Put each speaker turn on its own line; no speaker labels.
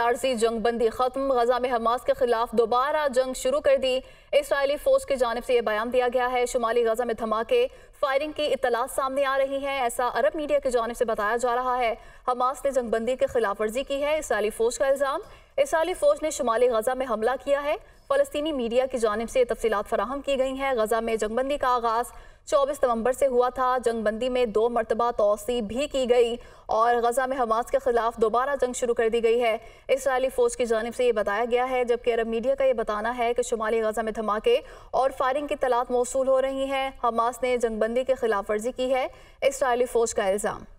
RG जंगबंदी खत्म गजा में Hamas के खिलाफ दोबारा जंग शुरू कर दी इसराइली फोर्स की जानब से यह बयान दिया गया है शुमाली गजा में धमाके फायरिंग की इतलात सामने आ रही है ऐसा अरब मीडिया की जानब से बताया जा रहा है हमास ने जंगबंदी के खिलाफ वर्जी की है इसराइली फोर्स का इल्ज़ाम इसराइली फौज ने शुमाली गजा में हमला किया है फलस्तनी मीडिया की जानब से तफसीत फराहम की गई हैं गजा में जंगबंदी का आगाज चौबीस नवंबर से हुआ था जंगबंदी में दो मरतबा तोसी भी की गई और गजा में हमास के खिलाफ दोबारा जंग शुरू कर दी गई है इसराइली फौज की जानब से ये बताया गया है जबकि अरब मीडिया का ये बताना है कि शुमाली गजा में धमाके और फायरिंग की तलाश मौसू हो रही हैं हमास ने जंगबंदी की खिलाफ वर्जी की है इसराइली
फौज का इल्ज़ाम